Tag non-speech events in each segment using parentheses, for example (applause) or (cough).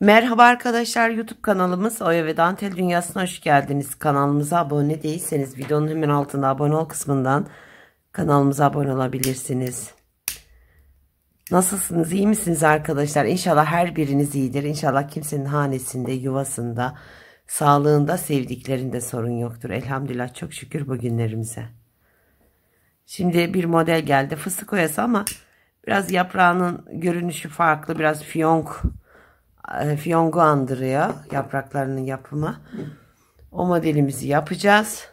Merhaba arkadaşlar YouTube kanalımız Oya ve Dantel Dünyası'na hoş geldiniz. Kanalımıza abone değilseniz videonun hemen altında abone ol kısmından kanalımıza abone olabilirsiniz. Nasılsınız iyi misiniz arkadaşlar? İnşallah her biriniz iyidir. İnşallah kimsenin hanesinde, yuvasında, sağlığında, sevdiklerinde sorun yoktur. Elhamdülillah çok şükür bugünlerimize. Şimdi bir model geldi fıstık oyası ama biraz yaprağının görünüşü farklı biraz fiyonk e, fiyongu andırıyor yapraklarının yapımı. O modelimizi yapacağız.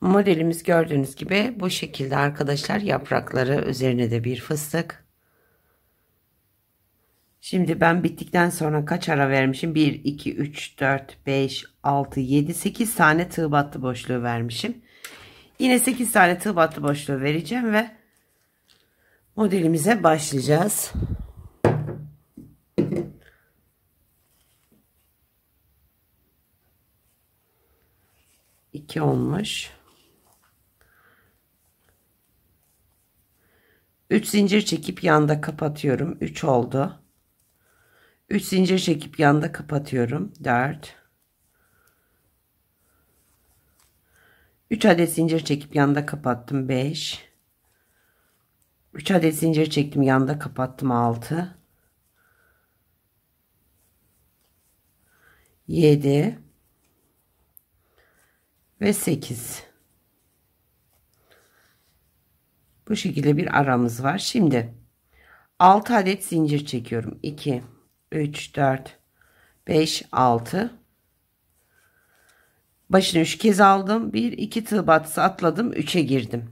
Modelimiz gördüğünüz gibi bu şekilde arkadaşlar yaprakları üzerine de bir fıstık. Şimdi ben bittikten sonra kaç ara vermişim? 1, 2, 3, 4, 5, 6, 7, 8 tane tığ battı boşluğu vermişim. Yine 8 tane tığ battı boşluğu vereceğim ve modelimize başlayacağız. 2 olmuş. 3 zincir çekip yanda kapatıyorum. 3 oldu. 3 zincir çekip yanda kapatıyorum. 4 3 adet zincir çekip yanda kapattım. 5 3 adet zincir çektim yanda kapattım 6 7 ve 8 bu şekilde bir aramız var şimdi 6 adet zincir çekiyorum 2 3 4 5 6 başını 3 kez aldım 1 2 tığ batısı atladım 3'e girdim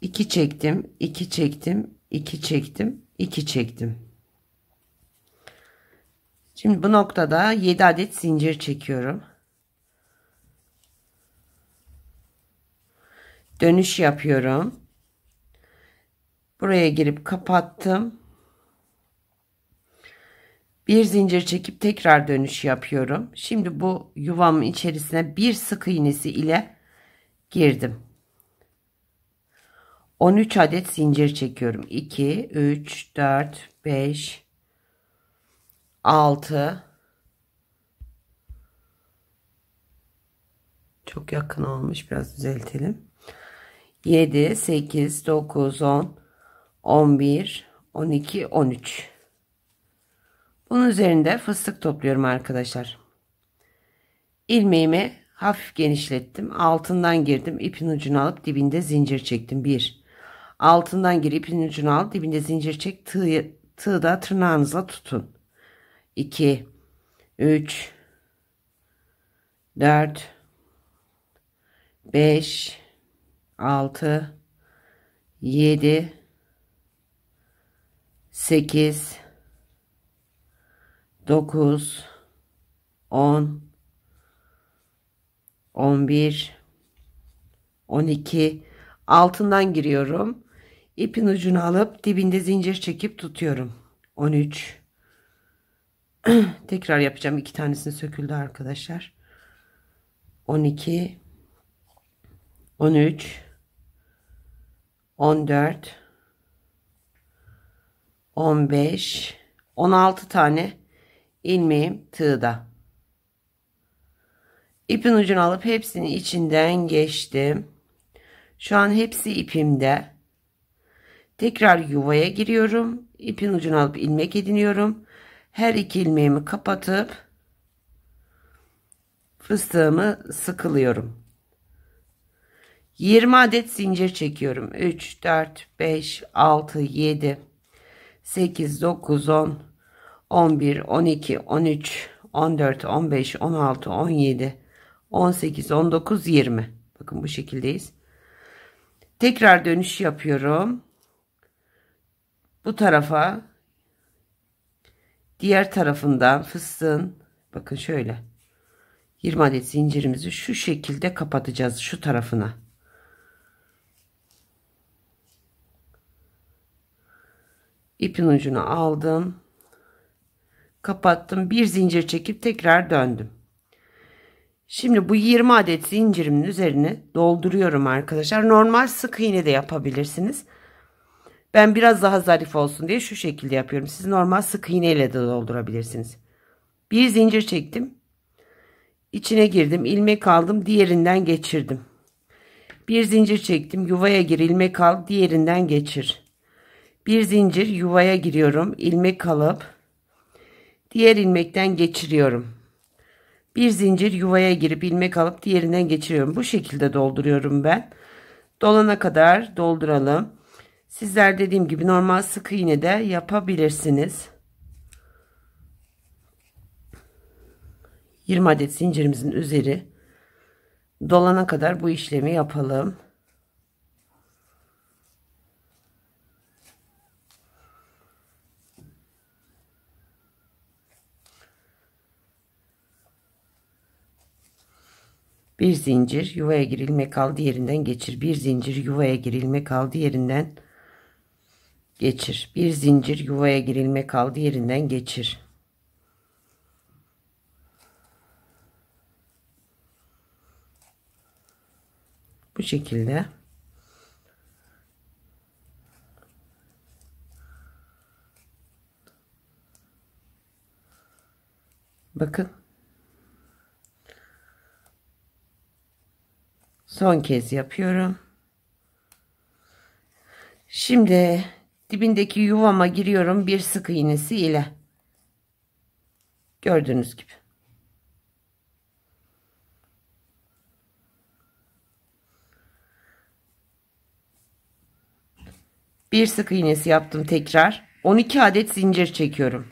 2 çektim 2 çektim 2 çektim 2 çektim Şimdi bu noktada 7 adet zincir çekiyorum. dönüş yapıyorum. Buraya girip kapattım. Bir zincir çekip tekrar dönüş yapıyorum. Şimdi bu yuvamın içerisine bir sık iğnesi ile girdim. 13 adet zincir çekiyorum. 2, 3, 4, 5, 6. Çok yakın olmuş. Biraz düzeltelim. 7, 8, 9, 10, 11, 12, 13. Bunun üzerinde fıstık topluyorum arkadaşlar. İlmeğimi hafif genişlettim. Altından girdim. ipin ucunu alıp dibinde zincir çektim. 1. Altından gir ipin ucunu al. Dibinde zincir çek. Tığ, tığı da tırnağınızla tutun. 2. 3. 4. 5. 6 7 8 9 10 11 12 altından giriyorum. İpin ucunu alıp dibinde zincir çekip tutuyorum. 13 (clears throat) Tekrar yapacağım. iki tanesini söküldü arkadaşlar. 12 13 14 15 16 tane ilmeğim tığda. İpin ucunu alıp hepsini içinden geçtim. Şu an hepsi ipimde. Tekrar yuvaya giriyorum. İpin ucunu alıp ilmek ediniyorum. Her iki ilmeğimi kapatıp fıstığımı sıkılıyorum. 20 adet zincir çekiyorum. 3, 4, 5, 6, 7, 8, 9, 10, 11, 12, 13, 14, 15, 16, 17, 18, 19, 20. Bakın bu şekildeyiz. Tekrar dönüş yapıyorum. Bu tarafa diğer tarafından fıstığın bakın şöyle 20 adet zincirimizi şu şekilde kapatacağız şu tarafına. ipin ucunu aldım kapattım bir zincir çekip tekrar döndüm şimdi bu 20 adet zincirimin üzerine dolduruyorum arkadaşlar normal sık iğne de yapabilirsiniz ben biraz daha zarif olsun diye şu şekilde yapıyorum siz normal sık iğne ile de doldurabilirsiniz bir zincir çektim içine girdim ilmek aldım diğerinden geçirdim bir zincir çektim yuvaya gir ilmek al diğerinden geçir bir zincir yuvaya giriyorum. ilmek alıp diğer ilmekten geçiriyorum. Bir zincir yuvaya girip ilmek alıp diğerinden geçiriyorum. Bu şekilde dolduruyorum ben. Dolana kadar dolduralım. Sizler dediğim gibi normal sık iğne de yapabilirsiniz. 20 adet zincirimizin üzeri dolana kadar bu işlemi yapalım. Bir zincir yuvaya girilme kaldı yerinden geçir. Bir zincir yuvaya girilme kaldı yerinden geçir. Bir zincir yuvaya girilme kaldı yerinden geçir. Bu şekilde. Bakın Son kez yapıyorum. Şimdi dibindeki yuvama giriyorum bir sık iğnesi ile. Gördüğünüz gibi. Bir sık iğnesi yaptım tekrar. 12 adet zincir çekiyorum.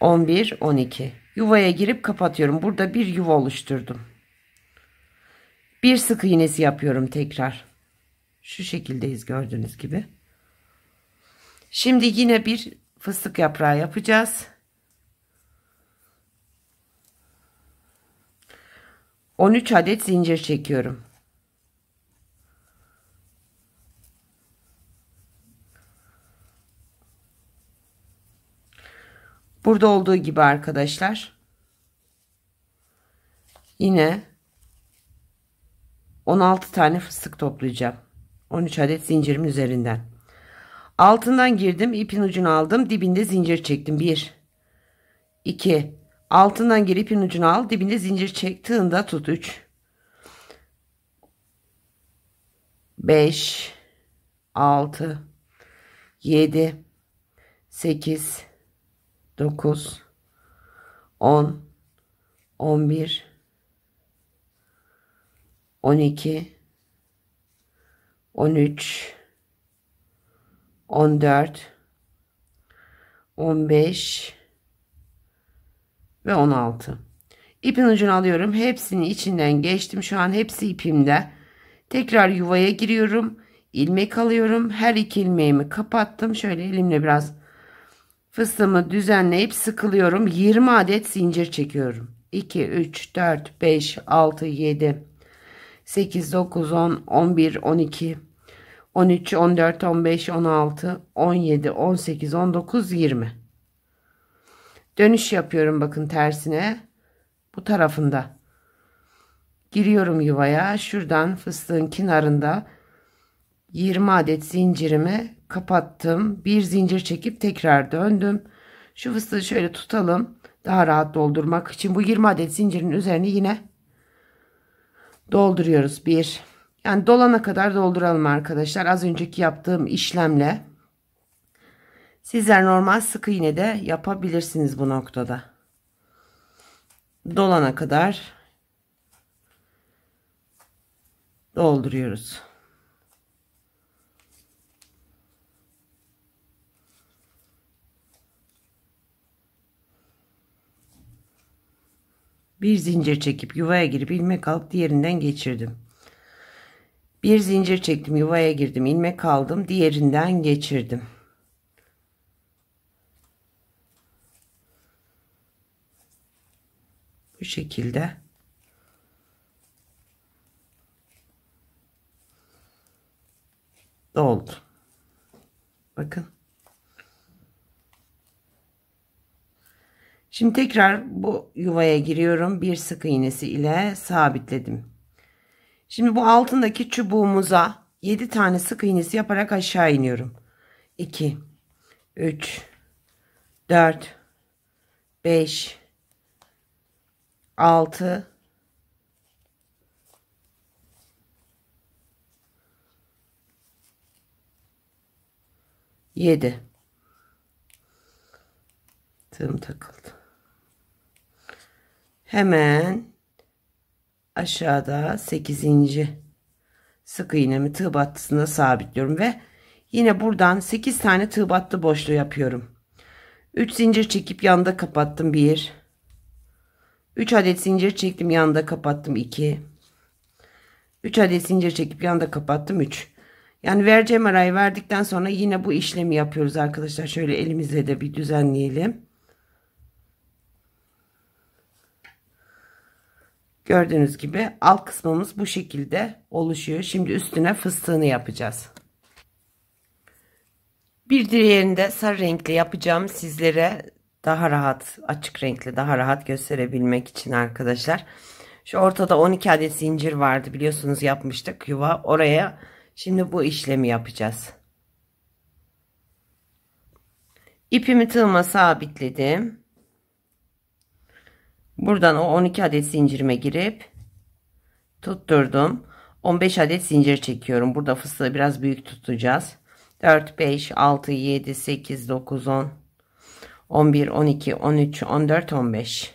On bir, on iki yuvaya girip kapatıyorum. Burada bir yuva oluşturdum. Bir sık iğnesi yapıyorum tekrar. Şu şekildeyiz gördüğünüz gibi. Şimdi yine bir fıstık yaprağı yapacağız. 13 adet zincir çekiyorum. Burada olduğu gibi arkadaşlar. Yine 16 tane fıstık toplayacağım. 13 adet zincirim üzerinden. Altından girdim. ipin ucunu aldım. Dibinde zincir çektim. 1 2 Altından gir ipin ucunu al. Dibinde zincir çek. Tığında tut. 3 5 6 7 8 9 10 11 12 13 14 15 ve 16 ipin ucunu alıyorum hepsini içinden geçtim şu an hepsi ipimde tekrar yuvaya giriyorum ilmek alıyorum her iki ilmeğimi kapattım şöyle elimle biraz Fıstığımı düzenleyip sıkılıyorum. 20 adet zincir çekiyorum. 2, 3, 4, 5, 6, 7, 8, 9, 10, 11, 12, 13, 14, 15, 16, 17, 18, 19, 20. Dönüş yapıyorum bakın tersine. Bu tarafında. Giriyorum yuvaya. Şuradan fıstığın kenarında 20 adet zincirimi kapattım. Bir zincir çekip tekrar döndüm. Şu fıstığı şöyle tutalım. Daha rahat doldurmak için bu 20 adet zincirin üzerine yine dolduruyoruz. Bir. Yani dolana kadar dolduralım arkadaşlar. Az önceki yaptığım işlemle. Sizler normal sık iğne de yapabilirsiniz bu noktada. Dolana kadar dolduruyoruz. Bir zincir çekip yuvaya girip ilmek alıp diğerinden geçirdim. Bir zincir çektim yuvaya girdim ilmek aldım diğerinden geçirdim. Bu şekilde. Doldu. Bakın. Şimdi tekrar bu yuvaya giriyorum. Bir sık iğnesi ile sabitledim. Şimdi bu altındaki çubuğumuza 7 tane sık iğnesi yaparak aşağı iniyorum. 2 3 4 5 6 7 Tığım takıldı hemen aşağıda 8. sık iğnemi tığ battısına sabitliyorum ve yine buradan 8 tane tığ battı boşluğu yapıyorum. 3 zincir çekip yanda kapattım 1. 3 adet zincir çektim yanda kapattım 2. 3 adet zincir çekip yanda kapattım 3. Yani vereceğim arayı verdikten sonra yine bu işlemi yapıyoruz arkadaşlar. Şöyle elimizle de bir düzenleyelim. Gördüğünüz gibi alt kısmımız bu şekilde oluşuyor. Şimdi üstüne fıstığını yapacağız. Bir diğerinde sarı renkli yapacağım sizlere daha rahat açık renkli daha rahat gösterebilmek için arkadaşlar. Şu ortada 12 adet zincir vardı biliyorsunuz yapmıştık yuva oraya şimdi bu işlemi yapacağız. İpimi tığıma sabitledim. Buradan o 12 adet zincirime girip tutturdum. 15 adet zincir çekiyorum. Burada fıstığı biraz büyük tutacağız. 4, 5, 6, 7, 8, 9, 10, 11, 12, 13, 14, 15.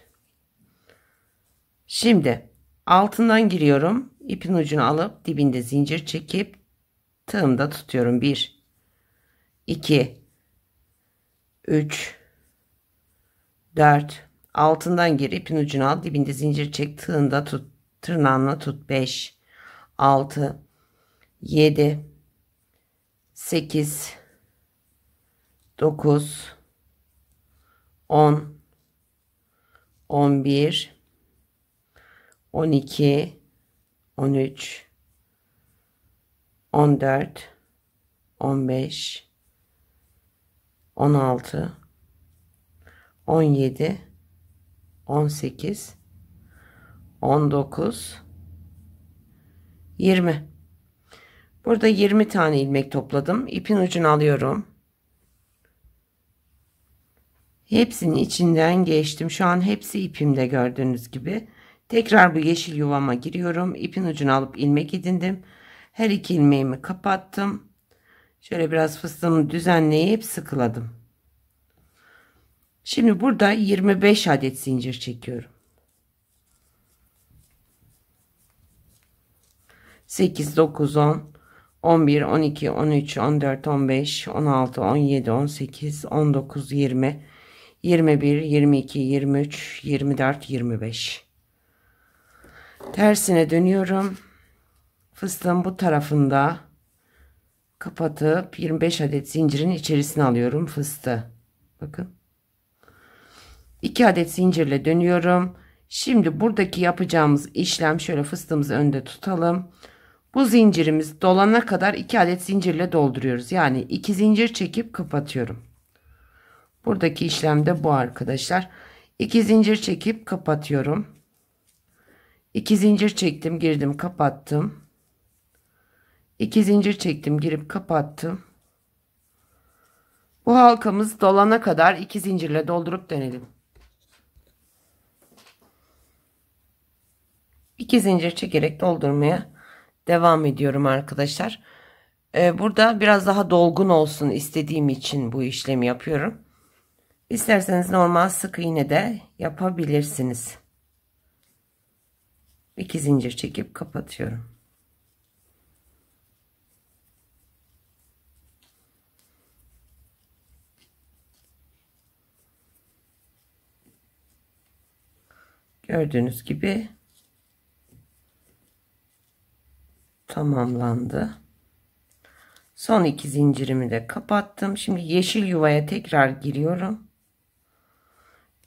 Şimdi altından giriyorum. İpin ucunu alıp dibinde zincir çekip tığımda tutuyorum. 1, 2, 3, 4, Altından gir ipin ucunu al dibinde zincir çek tığında tut tırnağınla tut 5 6 7 8 9 10 11 12 13 14 15 16 17 18 19 20 Burada 20 tane ilmek topladım. İpin ucunu alıyorum. Hepsinin içinden geçtim. Şu an hepsi ipimde gördüğünüz gibi. Tekrar bu yeşil yuvama giriyorum. İpin ucunu alıp ilmek edindim. Her iki ilmeğimi kapattım. Şöyle biraz fıstığımı düzenleyip sıkıladım. Şimdi burada 25 adet zincir çekiyorum. 8, 9, 10, 11, 12, 13, 14, 15, 16, 17, 18, 19, 20, 21, 22, 23, 24, 25. Tersine dönüyorum. Fıstığın bu tarafında kapatıp 25 adet zincirin içerisine alıyorum fıstığı. Bakın. 2 adet zincirle dönüyorum. Şimdi buradaki yapacağımız işlem şöyle fıstığımızı önde tutalım. Bu zincirimiz dolana kadar 2 adet zincirle dolduruyoruz. Yani 2 zincir çekip kapatıyorum. Buradaki işlem de bu arkadaşlar. 2 zincir çekip kapatıyorum. 2 zincir çektim, girdim, kapattım. 2 zincir çektim, girip kapattım. Bu halkamız dolana kadar 2 zincirle doldurup dönelim. 2 zincir çekerek doldurmaya devam ediyorum arkadaşlar. Ee, burada biraz daha dolgun olsun istediğim için bu işlemi yapıyorum. İsterseniz normal sık iğne de yapabilirsiniz. İki zincir çekip kapatıyorum. Gördüğünüz gibi tamamlandı. Son iki zincirimi de kapattım. Şimdi yeşil yuvaya tekrar giriyorum.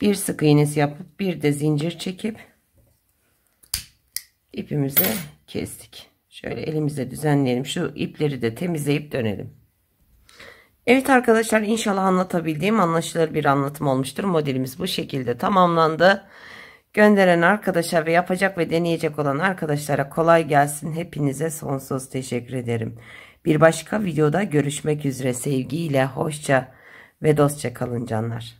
Bir sık iğnesi yapıp bir de zincir çekip ipimizi kestik. Şöyle elimizle düzenleyelim. Şu ipleri de temizleyip dönelim. Evet arkadaşlar inşallah anlatabildiğim anlaşılır bir anlatım olmuştur. Modelimiz bu şekilde tamamlandı. Gönderen arkadaşa ve yapacak ve deneyecek olan arkadaşlara kolay gelsin. Hepinize sonsuz teşekkür ederim. Bir başka videoda görüşmek üzere. Sevgiyle, hoşça ve dostça kalın canlar.